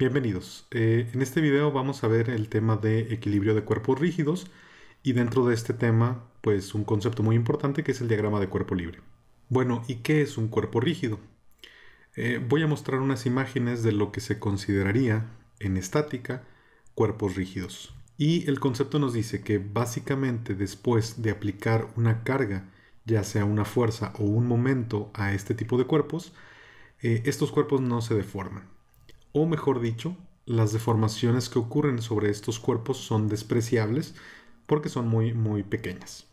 Bienvenidos. Eh, en este video vamos a ver el tema de equilibrio de cuerpos rígidos y dentro de este tema, pues un concepto muy importante que es el diagrama de cuerpo libre. Bueno, ¿y qué es un cuerpo rígido? Eh, voy a mostrar unas imágenes de lo que se consideraría en estática cuerpos rígidos. Y el concepto nos dice que básicamente después de aplicar una carga, ya sea una fuerza o un momento a este tipo de cuerpos, eh, estos cuerpos no se deforman o mejor dicho, las deformaciones que ocurren sobre estos cuerpos son despreciables porque son muy, muy pequeñas.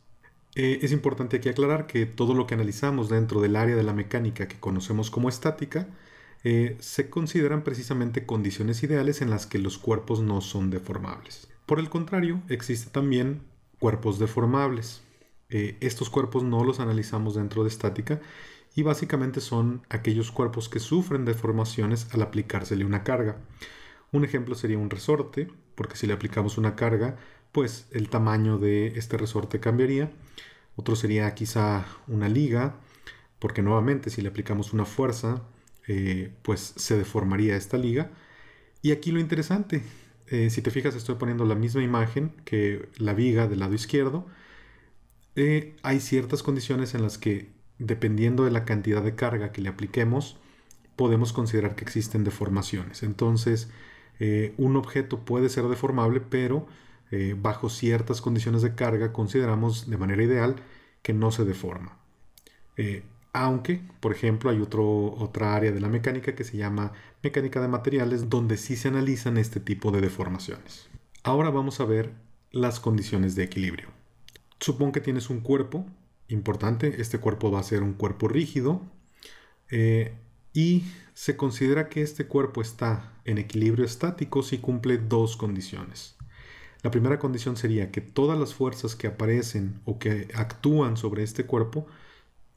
Eh, es importante aquí aclarar que todo lo que analizamos dentro del área de la mecánica que conocemos como estática eh, se consideran precisamente condiciones ideales en las que los cuerpos no son deformables. Por el contrario, existen también cuerpos deformables. Eh, estos cuerpos no los analizamos dentro de estática y básicamente son aquellos cuerpos que sufren deformaciones al aplicársele una carga. Un ejemplo sería un resorte, porque si le aplicamos una carga, pues el tamaño de este resorte cambiaría. Otro sería quizá una liga, porque nuevamente si le aplicamos una fuerza, eh, pues se deformaría esta liga. Y aquí lo interesante, eh, si te fijas estoy poniendo la misma imagen que la viga del lado izquierdo. Eh, hay ciertas condiciones en las que dependiendo de la cantidad de carga que le apliquemos, podemos considerar que existen deformaciones. Entonces, eh, un objeto puede ser deformable, pero eh, bajo ciertas condiciones de carga consideramos de manera ideal que no se deforma. Eh, aunque, por ejemplo, hay otro, otra área de la mecánica que se llama mecánica de materiales, donde sí se analizan este tipo de deformaciones. Ahora vamos a ver las condiciones de equilibrio. Supón que tienes un cuerpo importante, este cuerpo va a ser un cuerpo rígido eh, y se considera que este cuerpo está en equilibrio estático si cumple dos condiciones. La primera condición sería que todas las fuerzas que aparecen o que actúan sobre este cuerpo,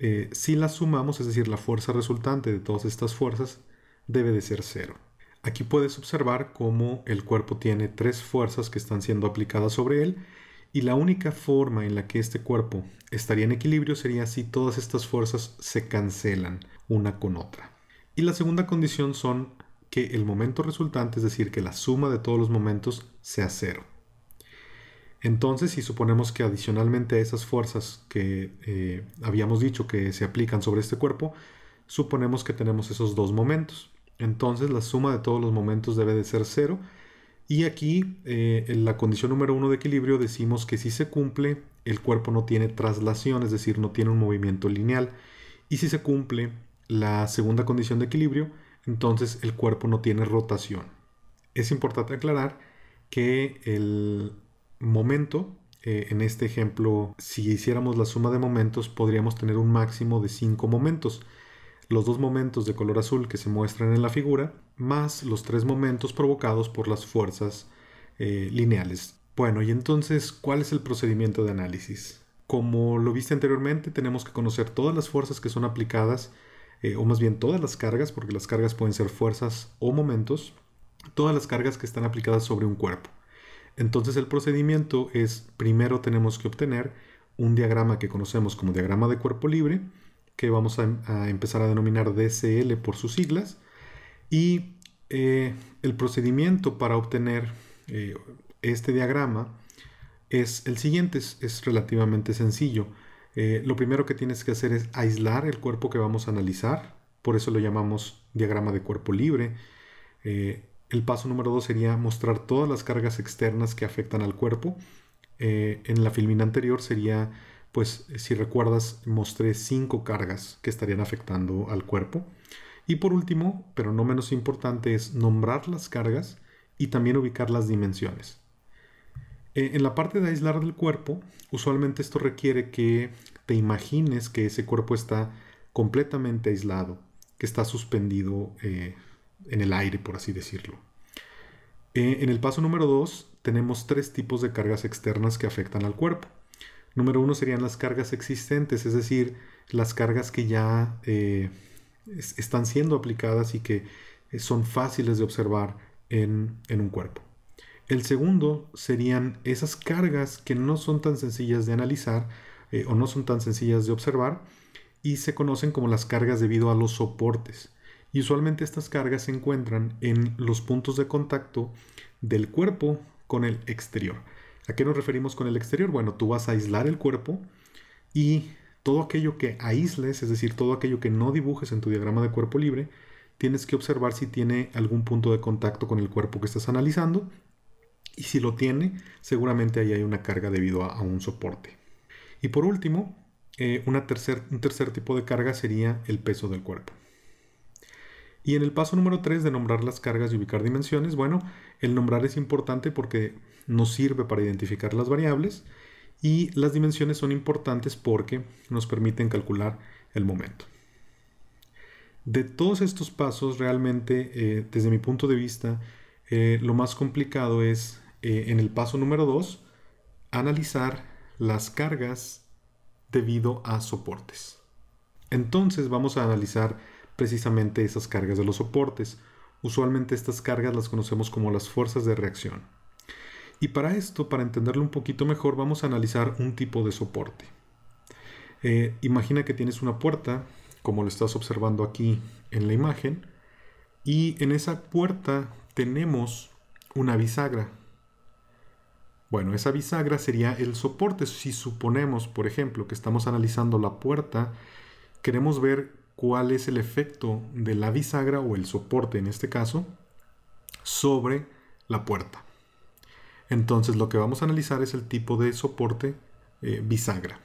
eh, si las sumamos, es decir, la fuerza resultante de todas estas fuerzas, debe de ser cero. Aquí puedes observar cómo el cuerpo tiene tres fuerzas que están siendo aplicadas sobre él y la única forma en la que este cuerpo estaría en equilibrio sería si todas estas fuerzas se cancelan una con otra. Y la segunda condición son que el momento resultante, es decir, que la suma de todos los momentos sea cero. Entonces, si suponemos que adicionalmente a esas fuerzas que eh, habíamos dicho que se aplican sobre este cuerpo, suponemos que tenemos esos dos momentos. Entonces, la suma de todos los momentos debe de ser cero y aquí, eh, en la condición número uno de equilibrio, decimos que si se cumple, el cuerpo no tiene traslación, es decir, no tiene un movimiento lineal. Y si se cumple la segunda condición de equilibrio, entonces el cuerpo no tiene rotación. Es importante aclarar que el momento, eh, en este ejemplo, si hiciéramos la suma de momentos, podríamos tener un máximo de 5 momentos los dos momentos de color azul que se muestran en la figura, más los tres momentos provocados por las fuerzas eh, lineales. Bueno, y entonces, ¿cuál es el procedimiento de análisis? Como lo viste anteriormente, tenemos que conocer todas las fuerzas que son aplicadas, eh, o más bien todas las cargas, porque las cargas pueden ser fuerzas o momentos, todas las cargas que están aplicadas sobre un cuerpo. Entonces el procedimiento es, primero tenemos que obtener un diagrama que conocemos como diagrama de cuerpo libre, que vamos em, a, empezar a denominar DCL por sus siglas. Y eh, el procedimiento para obtener eh, este diagrama es el siguiente, es, relativamente sencillo. Eh, lo primero que tienes que hacer es aislar el cuerpo que vamos a analizar, por eso lo llamamos diagrama de cuerpo libre. el paso número dos sería mostrar todas las cargas externas que afectan al cuerpo. en la filmina anterior sería pues si recuerdas mostré cinco cargas que estarían afectando al cuerpo. Y por último, pero no menos importante, es nombrar las cargas y también ubicar las dimensiones. E, en la parte de aislar del cuerpo, usualmente esto requiere que te imagines que ese cuerpo está completamente aislado, que está suspendido eh, en el aire, por así decirlo. E, en el paso número 2 tenemos tres tipos de cargas externas que afectan al cuerpo. Número uno serían las cargas existentes, es decir, las cargas que ya eh, están siendo aplicadas y que eh, son fáciles de observar en, un cuerpo. El segundo serían esas cargas que no son tan sencillas de analizar eh, o no son tan sencillas de observar y se conocen como las cargas debido a los soportes. Y usualmente estas cargas se encuentran en los puntos de contacto del cuerpo con el exterior. ¿A qué nos referimos con el exterior? Bueno, tú vas a aislar el cuerpo y todo aquello que aísles, es decir, todo aquello que no dibujes en tu diagrama de cuerpo libre, tienes que observar si tiene algún punto de contacto con el cuerpo que estás analizando y si lo tiene, seguramente ahí hay una carga debido a, un soporte. Y por último, eh, un tercer tipo de carga sería el peso del cuerpo. Y en el paso número 3 de nombrar las cargas y ubicar dimensiones, bueno, el nombrar es importante porque nos sirve para identificar las variables y las dimensiones son importantes porque nos permiten calcular el momento. De todos estos pasos, realmente, eh, desde mi punto de vista, eh, lo más complicado es eh, en el paso número 2 analizar las cargas debido a soportes. Entonces vamos a analizar precisamente esas cargas de los soportes. Usualmente estas cargas las conocemos como las fuerzas de reacción. Y para esto, para entenderlo un poquito mejor, vamos a analizar un tipo de soporte. Eh, imagina que tienes una puerta, como lo estás observando aquí en la imagen, y en esa puerta tenemos una bisagra. Bueno, esa bisagra sería el soporte. Si suponemos, por ejemplo, que estamos analizando la puerta, queremos ver cuál es el efecto de la bisagra o el soporte en este caso sobre la puerta. Entonces lo que vamos a analizar es el tipo de soporte eh, bisagra.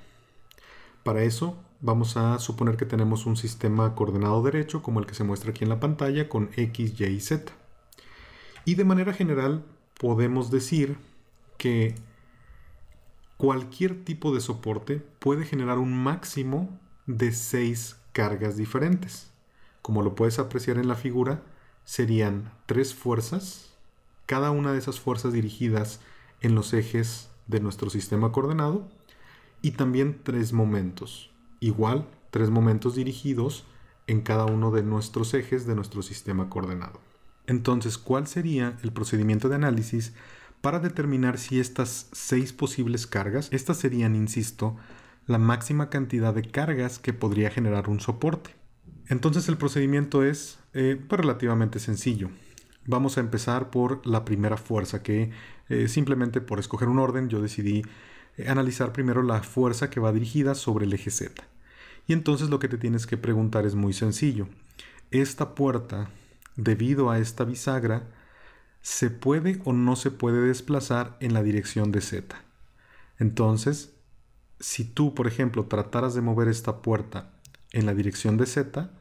Para eso vamos a suponer que tenemos un sistema coordenado derecho como el que se muestra aquí en la pantalla con X, Y y Z. Y de manera general podemos decir que cualquier tipo de soporte puede generar un máximo de 6 cargas diferentes. Como lo puedes apreciar en la figura, serían tres fuerzas, cada una de esas fuerzas dirigidas en los ejes de nuestro sistema coordenado, y también tres momentos, igual tres momentos dirigidos en cada uno de nuestros ejes de nuestro sistema coordenado. Entonces, ¿cuál sería el procedimiento de análisis para determinar si estas seis posibles cargas, estas serían, insisto, la máxima cantidad de cargas que podría generar un soporte. Entonces el procedimiento es eh, pues, relativamente sencillo. Vamos a empezar por la primera fuerza que eh, simplemente por escoger un orden yo decidí eh, analizar primero la fuerza que va dirigida sobre el eje Z. Y entonces lo que te tienes que preguntar es muy sencillo. ¿Esta puerta, debido a esta bisagra, se puede o no se puede desplazar en la dirección de Z? Entonces, si tú, por ejemplo, trataras de mover esta puerta en la dirección de Z,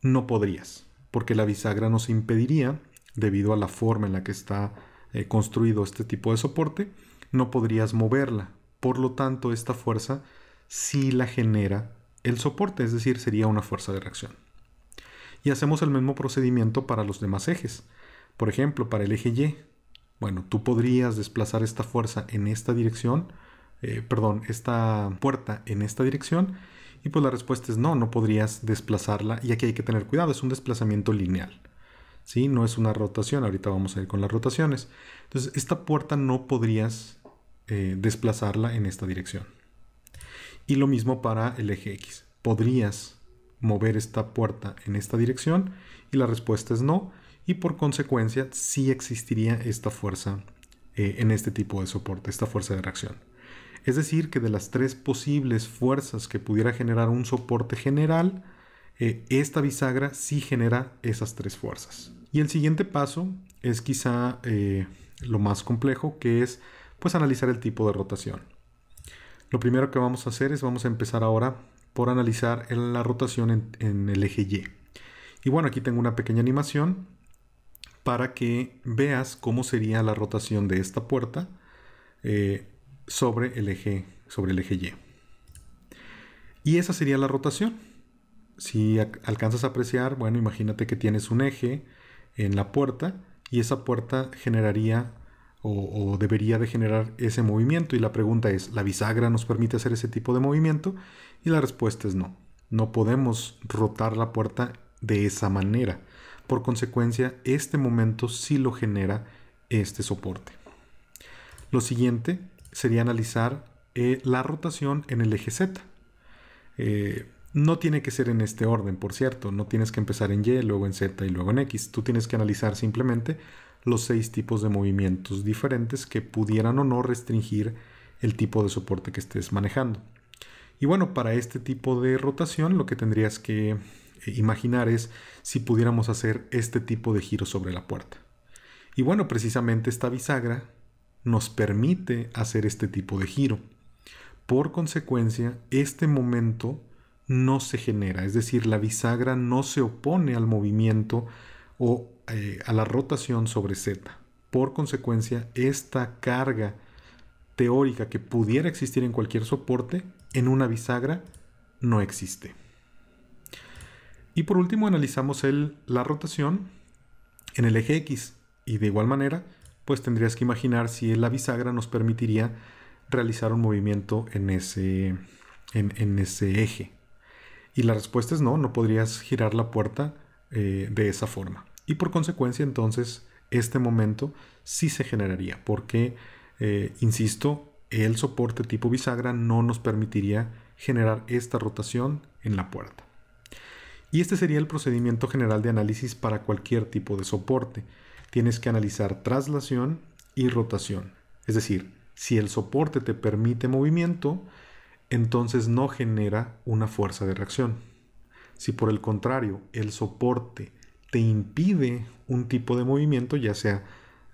no podrías, porque la bisagra nos impediría, debido a la forma en la que está eh, construido este tipo de soporte, no podrías moverla. Por lo tanto, esta fuerza sí la genera el soporte, es decir, sería una fuerza de reacción. Y hacemos el mismo procedimiento para los demás ejes. Por ejemplo, para el eje Y. Bueno, tú podrías desplazar esta fuerza en esta dirección, eh, perdón, esta puerta en esta dirección? Y pues la respuesta es no, no podrías desplazarla. Y aquí hay que tener cuidado, es un desplazamiento lineal. ¿sí? No es una rotación, ahorita vamos a ir con las rotaciones. Entonces, esta puerta no podrías eh, desplazarla en esta dirección. Y lo mismo para el eje X. Podrías mover esta puerta en esta dirección y la respuesta es no. Y por consecuencia, sí existiría esta fuerza eh, en este tipo de soporte, esta fuerza de reacción. Es decir, que de las tres posibles fuerzas que pudiera generar un soporte general, eh, esta bisagra sí genera esas tres fuerzas. Y el siguiente paso es quizá eh, lo más complejo, que es pues analizar el tipo de rotación. Lo primero que vamos a hacer es vamos a empezar ahora por analizar la rotación en, el eje Y. Y bueno, aquí tengo una pequeña animación para que veas cómo sería la rotación de esta puerta eh, sobre el eje, sobre el eje Y. Y esa sería la rotación. Si alcanzas a apreciar, bueno, imagínate que tienes un eje en la puerta y esa puerta generaría o, o, debería de generar ese movimiento. Y la pregunta es, ¿la bisagra nos permite hacer ese tipo de movimiento? Y la respuesta es no. No podemos rotar la puerta de esa manera. Por consecuencia, este momento sí lo genera este soporte. Lo siguiente sería analizar eh, la rotación en el eje Z. Eh, no tiene que ser en este orden, por cierto, no tienes que empezar en Y, luego en Z y luego en X. Tú tienes que analizar simplemente los seis tipos de movimientos diferentes que pudieran o no restringir el tipo de soporte que estés manejando. Y bueno, para este tipo de rotación lo que tendrías que eh, imaginar es si pudiéramos hacer este tipo de giro sobre la puerta. Y bueno, precisamente esta bisagra nos permite hacer este tipo de giro. Por consecuencia, este momento no se genera, es decir, la bisagra no se opone al movimiento o eh, a la rotación sobre Z. Por consecuencia, esta carga teórica que pudiera existir en cualquier soporte, en una bisagra no existe. Y por último analizamos la rotación en el eje X y de igual manera pues tendrías que imaginar si la bisagra nos permitiría realizar un movimiento en ese, eje. Y la respuesta es no, no podrías girar la puerta eh, de esa forma. Y por consecuencia entonces este momento sí se generaría, porque, eh, insisto, el soporte tipo bisagra no nos permitiría generar esta rotación en la puerta. Y este sería el procedimiento general de análisis para cualquier tipo de soporte tienes que analizar traslación y rotación. Es decir, si el soporte te permite movimiento, entonces no genera una fuerza de reacción. Si por el contrario el soporte te impide un tipo de movimiento, ya sea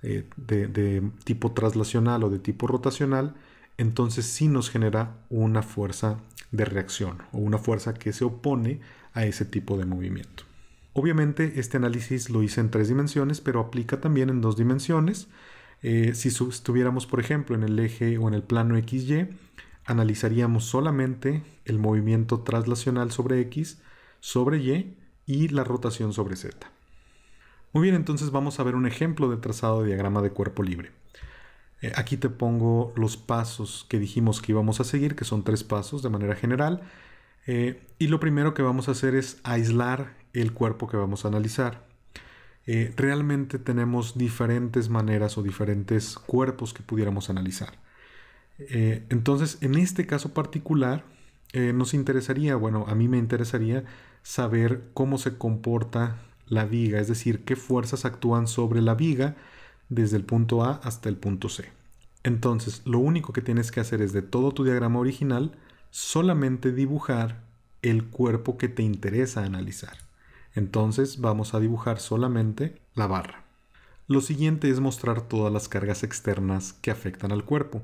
eh, de, de, tipo traslacional o de tipo rotacional, entonces sí nos genera una fuerza de reacción o una fuerza que se opone a ese tipo de movimiento. Obviamente este análisis lo hice en tres dimensiones, pero aplica también en dos dimensiones. Eh, si estuviéramos, por ejemplo, en el eje o en el plano XY, analizaríamos solamente el movimiento traslacional sobre X, sobre Y y la rotación sobre Z. Muy bien, entonces vamos a ver un ejemplo de trazado de diagrama de cuerpo libre. Eh, aquí te pongo los pasos que dijimos que íbamos a seguir, que son tres pasos de manera general. Eh, y lo primero que vamos a hacer es aislar el cuerpo que vamos a analizar. Eh, realmente tenemos diferentes maneras o diferentes cuerpos que pudiéramos analizar. Eh, entonces, en este caso particular, eh, nos interesaría, bueno, a mí me interesaría saber cómo se comporta la viga, es decir, qué fuerzas actúan sobre la viga desde el punto A hasta el punto C. Entonces, lo único que tienes que hacer es de todo tu diagrama original, solamente dibujar el cuerpo que te interesa analizar. Entonces vamos a dibujar solamente la barra. Lo siguiente es mostrar todas las cargas externas que afectan al cuerpo.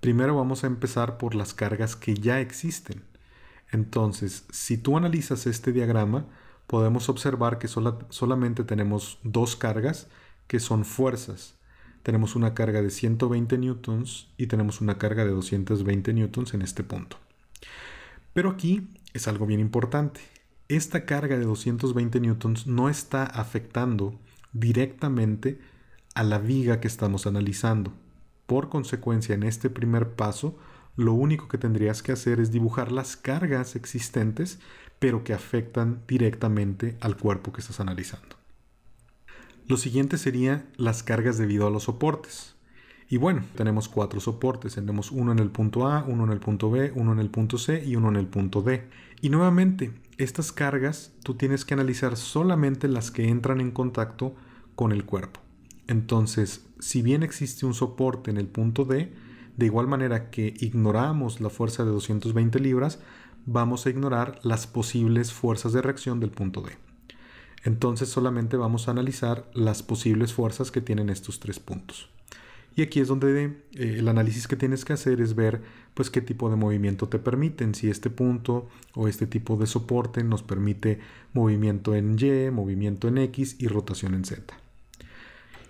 Primero vamos a empezar por las cargas que ya existen. Entonces, si tú analizas este diagrama, podemos observar que solamente tenemos dos cargas que son fuerzas. Tenemos una carga de 120 newtons y tenemos una carga de 220 newtons en este punto. Pero aquí es algo bien importante esta carga de 220 newtons no está afectando directamente a la viga que estamos analizando. Por consecuencia, en este primer paso, lo único que tendrías que hacer es dibujar las cargas existentes, pero que afectan directamente al cuerpo que estás analizando. Lo siguiente sería las cargas debido a los soportes. Y bueno, tenemos cuatro soportes. Tenemos uno en el punto A, uno en el punto B, uno en el punto C y uno en el punto D. Y nuevamente, estas cargas tú tienes que analizar solamente las que entran en contacto con el cuerpo. Entonces, si bien existe un soporte en el punto D, de igual manera que ignoramos la fuerza de 220 libras, vamos a ignorar las posibles fuerzas de reacción del punto D. Entonces solamente vamos a analizar las posibles fuerzas que tienen estos tres puntos. Y aquí es donde eh, el análisis que tienes que hacer es ver pues qué tipo de movimiento te permiten, si este punto o este tipo de soporte nos permite movimiento en Y, movimiento en X y rotación en Z.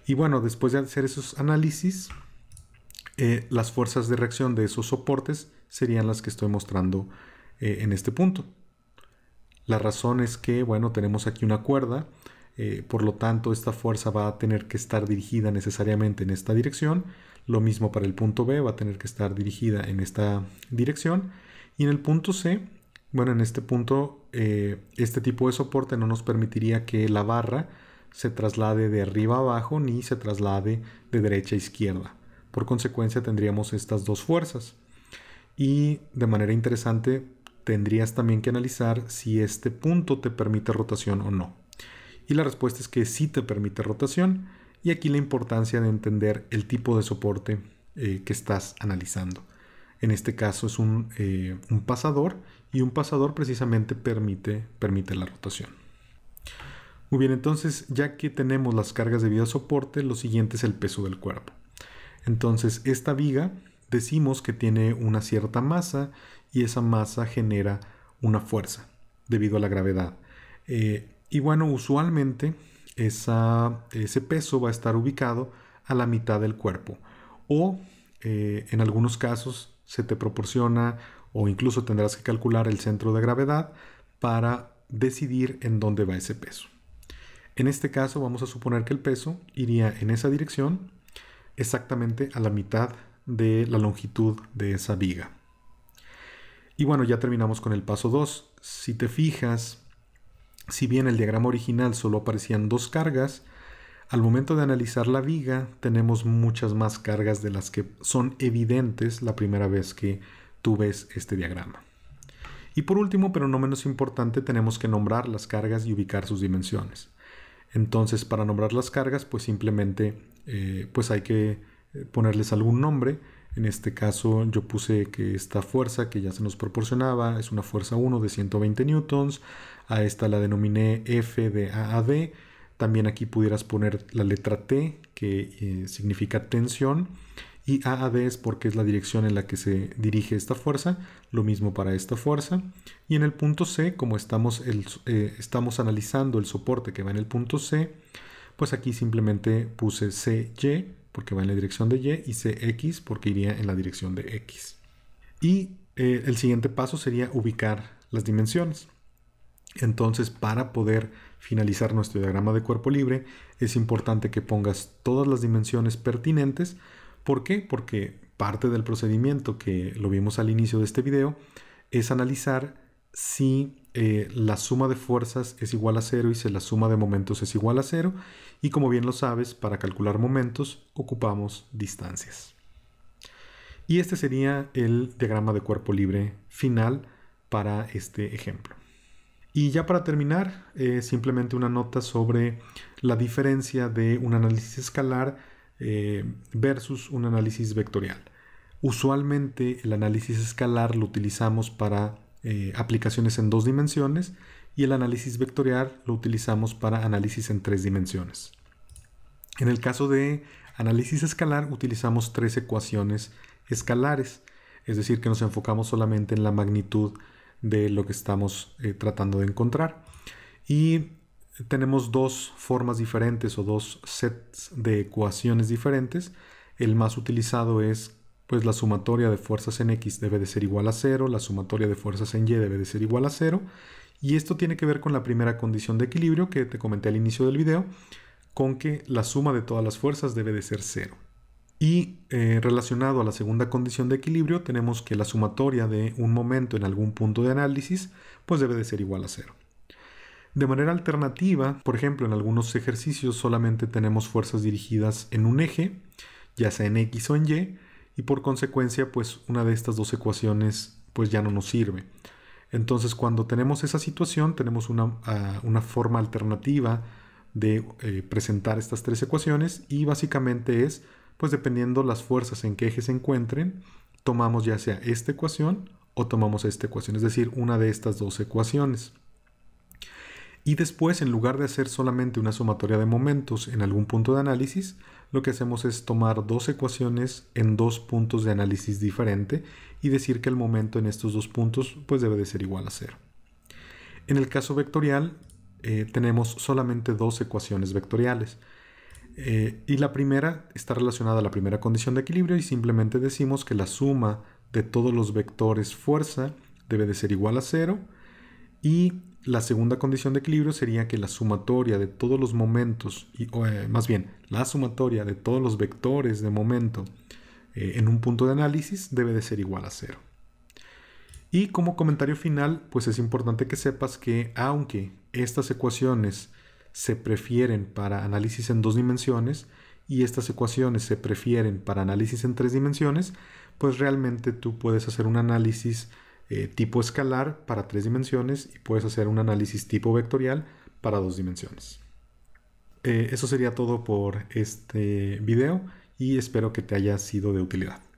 Y bueno, después de hacer esos análisis, eh, las fuerzas de reacción de esos soportes serían las que estoy mostrando eh, en este punto. La razón es que, bueno, tenemos aquí una cuerda eh, por lo tanto, esta fuerza va a tener que estar dirigida necesariamente en esta dirección. Lo mismo para el punto B, va a tener que estar dirigida en esta dirección. Y en el punto C, bueno, en este punto, eh, este tipo de soporte no nos permitiría que la barra se traslade de arriba a abajo ni se traslade de derecha a izquierda. Por consecuencia, tendríamos estas dos fuerzas. Y de manera interesante, tendrías también que analizar si este punto te permite rotación o no. Y la respuesta es que sí te permite rotación y aquí la importancia de entender el tipo de soporte eh, que estás analizando. En este caso es eh, un, pasador y un pasador precisamente permite, permite la rotación. Muy bien, entonces ya que tenemos las cargas debido a soporte, lo siguiente es el peso del cuerpo. Entonces esta viga decimos que tiene una cierta masa y esa masa genera una fuerza debido a la gravedad. Eh, y bueno, usualmente ese peso va a estar ubicado a la mitad del cuerpo. O eh, en algunos casos se te proporciona o incluso tendrás que calcular el centro de gravedad para decidir en dónde va ese peso. En este caso vamos a suponer que el peso iría en esa dirección exactamente a la mitad de la longitud de esa viga. Y bueno, ya terminamos con el paso 2. Si te fijas, si bien el diagrama original solo aparecían dos cargas, al momento de analizar la viga tenemos muchas más cargas de las que son evidentes la primera vez que tú ves este diagrama. Y por último, pero no menos importante, tenemos que nombrar las cargas y ubicar sus dimensiones. Entonces, para nombrar las cargas, pues simplemente eh, pues hay que eh, ponerles algún nombre en este caso yo puse que esta fuerza que ya se nos proporcionaba es una fuerza 1 de 120 newtons. A esta la denominé F de A a D. También aquí pudieras poner la letra T, que eh, significa tensión. Y A a D es porque es la dirección en la que se dirige esta fuerza. Lo mismo para esta fuerza. Y en el punto C, como estamos, el, eh, estamos analizando el soporte que va en el punto C, pues aquí simplemente puse C Y porque va en la dirección de Y, y CX porque iría en la dirección de X. Y eh, el siguiente paso sería ubicar las dimensiones. Entonces, para poder finalizar nuestro diagrama de cuerpo libre, es importante que pongas todas las dimensiones pertinentes. ¿Por qué? Porque parte del procedimiento que lo vimos al inicio de este video es analizar si eh, la suma de fuerzas es igual a cero y si la suma de momentos es igual a cero. Y como bien lo sabes, para calcular momentos ocupamos distancias. Y este sería el diagrama de cuerpo libre final para este ejemplo. Y ya para terminar, eh, simplemente una nota sobre la diferencia de un análisis escalar eh, versus un análisis vectorial. Usualmente el análisis escalar lo utilizamos para eh, aplicaciones en dos dimensiones y el análisis vectorial lo utilizamos para análisis en tres dimensiones. En el caso de análisis escalar utilizamos tres ecuaciones escalares, es decir, que nos enfocamos solamente en la magnitud de lo que estamos eh, tratando de encontrar. Y tenemos dos formas diferentes o dos sets de ecuaciones diferentes. El más utilizado es pues la sumatoria de fuerzas en X debe de ser igual a cero, la sumatoria de fuerzas en Y debe de ser igual a cero, y esto tiene que ver con la primera condición de equilibrio que te comenté al inicio del video, con que la suma de todas las fuerzas debe de ser cero. Y eh, relacionado a la segunda condición de equilibrio tenemos que la sumatoria de un momento en algún punto de análisis pues debe de ser igual a cero. De manera alternativa, por ejemplo, en algunos ejercicios solamente tenemos fuerzas dirigidas en un eje, ya sea en X o en Y, y por consecuencia pues una de estas dos ecuaciones pues ya no nos sirve. Entonces cuando tenemos esa situación tenemos una, ah, forma alternativa de eh, presentar estas tres ecuaciones y básicamente es pues dependiendo las fuerzas en que eje se encuentren tomamos ya sea esta ecuación o tomamos esta ecuación, es decir, una de estas dos ecuaciones. Y después, en lugar de hacer solamente una sumatoria de momentos en algún punto de análisis, lo que hacemos es tomar dos ecuaciones en dos puntos de análisis diferente y decir que el momento en estos dos puntos pues debe de ser igual a cero. En el caso vectorial, eh, tenemos solamente dos ecuaciones vectoriales. Eh, y la primera está relacionada a la primera condición de equilibrio y simplemente decimos que la suma de todos los vectores fuerza debe de ser igual a cero y la segunda condición de equilibrio sería que la sumatoria de todos los momentos, y, o, eh, más bien, la sumatoria de todos los vectores de momento eh, en un punto de análisis debe de ser igual a cero. Y como comentario final, pues es importante que sepas que aunque estas ecuaciones se prefieren para análisis en dos dimensiones y estas ecuaciones se prefieren para análisis en tres dimensiones, pues realmente tú puedes hacer un análisis eh, tipo escalar para tres dimensiones y puedes hacer un análisis tipo vectorial para dos dimensiones. Eh, eso sería todo por este video y espero que te haya sido de utilidad.